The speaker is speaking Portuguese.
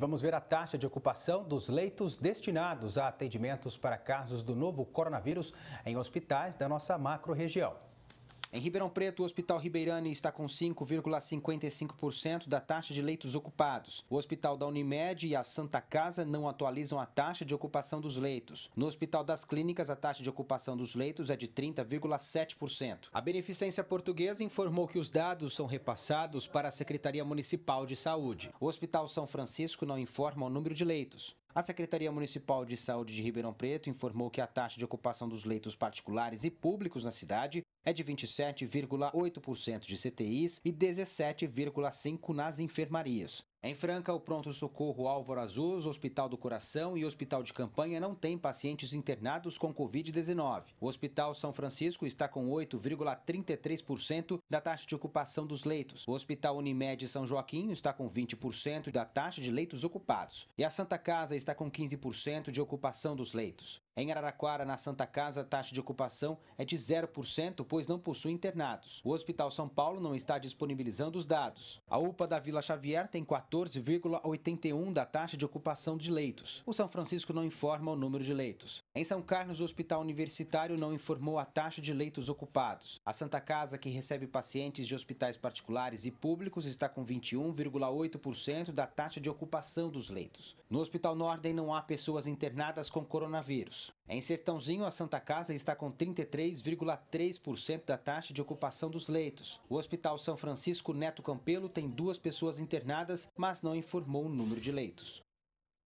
Vamos ver a taxa de ocupação dos leitos destinados a atendimentos para casos do novo coronavírus em hospitais da nossa macro-região. Em Ribeirão Preto, o Hospital Ribeirani está com 5,55% da taxa de leitos ocupados. O Hospital da Unimed e a Santa Casa não atualizam a taxa de ocupação dos leitos. No Hospital das Clínicas, a taxa de ocupação dos leitos é de 30,7%. A Beneficência Portuguesa informou que os dados são repassados para a Secretaria Municipal de Saúde. O Hospital São Francisco não informa o número de leitos. A Secretaria Municipal de Saúde de Ribeirão Preto informou que a taxa de ocupação dos leitos particulares e públicos na cidade é de 27,8% de CTIs e 17,5% nas enfermarias. Em Franca, o pronto-socorro Álvaro Azuz, Hospital do Coração e Hospital de Campanha não têm pacientes internados com Covid-19. O Hospital São Francisco está com 8,33% da taxa de ocupação dos leitos. O Hospital Unimed São Joaquim está com 20% da taxa de leitos ocupados. E a Santa Casa está com 15% de ocupação dos leitos. Em Araraquara, na Santa Casa, a taxa de ocupação é de 0%, pois não possui internados. O Hospital São Paulo não está disponibilizando os dados. A UPA da Vila Xavier tem 14 14,81% da taxa de ocupação de leitos. O São Francisco não informa o número de leitos. Em São Carlos, o Hospital Universitário não informou a taxa de leitos ocupados. A Santa Casa, que recebe pacientes de hospitais particulares e públicos, está com 21,8% da taxa de ocupação dos leitos. No Hospital Nordem não há pessoas internadas com coronavírus. Em Sertãozinho, a Santa Casa está com 33,3% da taxa de ocupação dos leitos. O Hospital São Francisco Neto Campelo tem duas pessoas internadas, mas não informou o número de leitos.